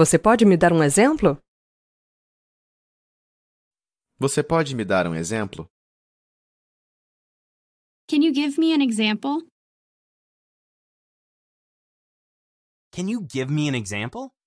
Você pode me dar um exemplo? Você pode me dar um exemplo? Can you give me an example? Can you give me an example?